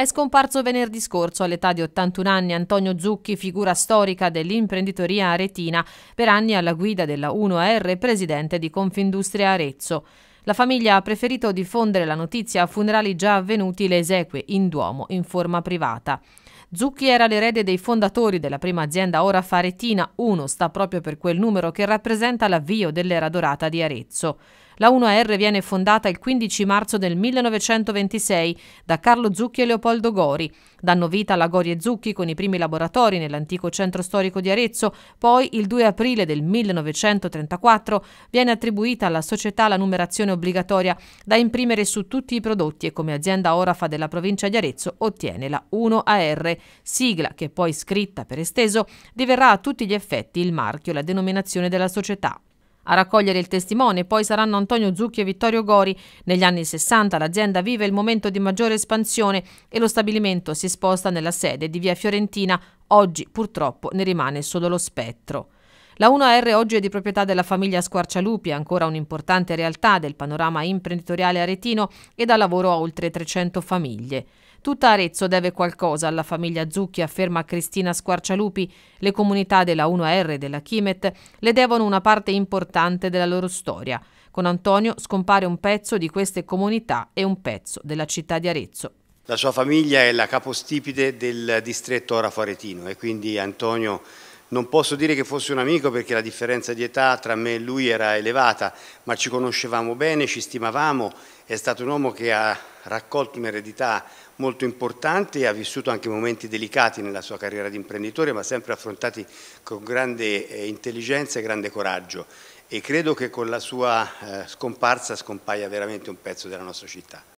È scomparso venerdì scorso all'età di 81 anni Antonio Zucchi, figura storica dell'imprenditoria aretina, per anni alla guida della 1AR e presidente di Confindustria Arezzo. La famiglia ha preferito diffondere la notizia a funerali già avvenuti le esequie in Duomo in forma privata. Zucchi era l'erede dei fondatori della prima azienda Ora Faretina 1, sta proprio per quel numero che rappresenta l'avvio dell'era dorata di Arezzo. La 1R viene fondata il 15 marzo del 1926 da Carlo Zucchi e Leopoldo Gori. Danno vita alla Gorie Zucchi con i primi laboratori nell'antico centro storico di Arezzo, poi il 2 aprile del 1934 viene attribuita alla società la numerazione obbligatoria da imprimere su tutti i prodotti e come azienda orafa della provincia di Arezzo ottiene la 1AR, sigla che poi scritta per esteso diverrà a tutti gli effetti il marchio e la denominazione della società. A raccogliere il testimone poi saranno Antonio Zucchi e Vittorio Gori. Negli anni 60 l'azienda vive il momento di maggiore espansione e lo stabilimento si sposta nella sede di Via Fiorentina. Oggi purtroppo ne rimane solo lo spettro. La 1R oggi è di proprietà della famiglia Squarcialupi, ancora un'importante realtà del panorama imprenditoriale aretino e dà lavoro a oltre 300 famiglie. Tutta Arezzo deve qualcosa alla famiglia Zucchi, afferma Cristina Squarcialupi. Le comunità della 1R e della Chimet le devono una parte importante della loro storia. Con Antonio scompare un pezzo di queste comunità e un pezzo della città di Arezzo. La sua famiglia è la capostipite del distretto Orafo Aretino e quindi Antonio non posso dire che fosse un amico perché la differenza di età tra me e lui era elevata, ma ci conoscevamo bene, ci stimavamo, è stato un uomo che ha raccolto un'eredità molto importante e ha vissuto anche momenti delicati nella sua carriera di imprenditore, ma sempre affrontati con grande eh, intelligenza e grande coraggio e credo che con la sua eh, scomparsa scompaia veramente un pezzo della nostra città.